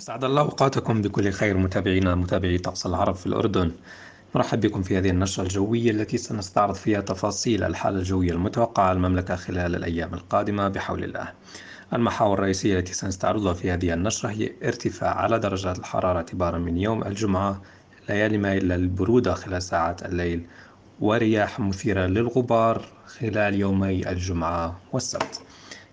أسعد الله أوقاتكم بكل خير متابعينا متابعي طقس العرب في الأردن نرحب بكم في هذه النشرة الجوية التي سنستعرض فيها تفاصيل الحالة الجوية المتوقعة على المملكة خلال الأيام القادمة بحول الله المحاور الرئيسية التي سنستعرضها في هذه النشرة هي ارتفاع على درجات الحرارة اعتبارا من يوم الجمعة ليالي ما إلا البرودة خلال ساعات الليل ورياح مثيرة للغبار خلال يومي الجمعة والسبت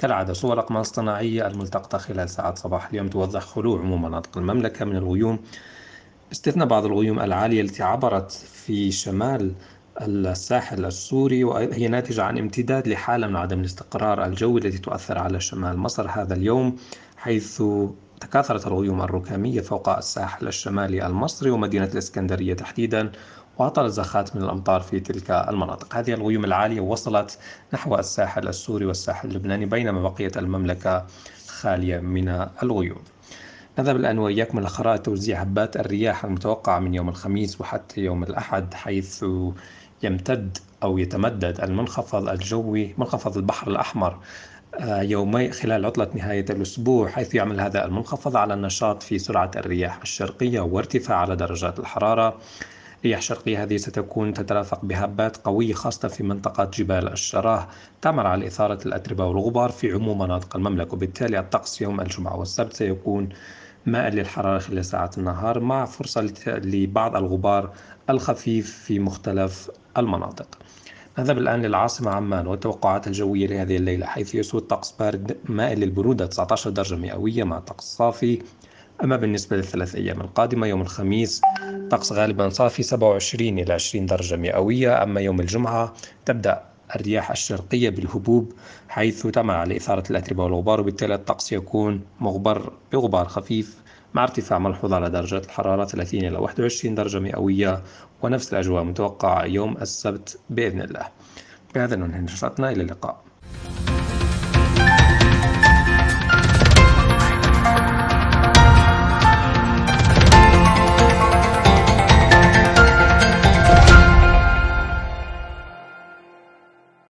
كالعادة صور أقمار اصطناعية الملتقطة خلال ساعات صباح اليوم توضح خلو عموم مناطق المملكة من الغيوم استثنى بعض الغيوم العالية التي عبرت في شمال الساحل السوري وهي ناتجة عن امتداد لحالة من عدم الاستقرار الجوي التي تؤثر على شمال مصر هذا اليوم حيث تكاثرت الغيوم الركامية فوق الساحل الشمالي المصري ومدينة الإسكندرية تحديدا وعطل الزخات من الأمطار في تلك المناطق هذه الغيوم العالية وصلت نحو الساحل السوري والساحل اللبناني بينما بقية المملكة خالية من الغيوم نذهب الآن وإياكم خرائط توزيع هبات الرياح المتوقعة من يوم الخميس وحتى يوم الأحد حيث يمتد أو يتمدد المنخفض الجوي منخفض البحر الأحمر آه، يومي خلال عطلة نهاية الأسبوع حيث يعمل هذا المنخفض على النشاط في سرعة الرياح الشرقية وارتفاع على درجات الحرارة رياح شرقية هذه ستكون تترافق بهبات قوية خاصة في منطقة جبال الشراه تعمل على إثارة الأتربة والغبار في عموم مناطق المملكة وبالتالي الطقس يوم الجمعة والسبت سيكون مائل للحرارة خلال ساعات النهار مع فرصة لبعض الغبار الخفيف في مختلف المناطق نذهب الآن للعاصمة عمان والتوقعات الجوية لهذه الليلة حيث يسود طقس بارد مائل للبرودة 19 درجة مئوية مع طقس صافي أما بالنسبة للثلاث أيام القادمة يوم الخميس طقس غالبا صافي 27 إلى 20 درجة مئوية أما يوم الجمعة تبدأ الرياح الشرقية بالهبوب حيث تمع لإثارة الأتربة والغبار وبالتالي الطقس يكون مغبر بغبار خفيف مع ارتفاع ملحوظ على درجات الحرارة 30 إلى 21 درجة مئوية ونفس الأجواء متوقعة يوم السبت بإذن الله بهذا ننهي نشرتنا إلى اللقاء